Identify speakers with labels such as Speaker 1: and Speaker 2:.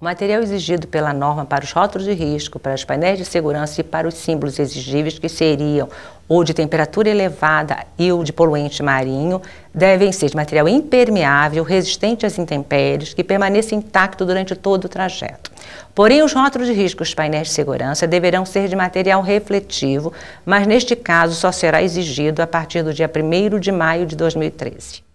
Speaker 1: O material
Speaker 2: exigido pela norma para os rótulos de risco, para os painéis de segurança e para os símbolos exigíveis, que seriam ou de temperatura elevada e ou de poluente marinho, devem ser de material impermeável, resistente às intempéries, que permaneça intacto durante todo o trajeto. Porém, os rótulos de risco e os painéis de segurança deverão ser de material refletivo, mas neste caso só será exigido a partir do dia 1 de maio de 2013.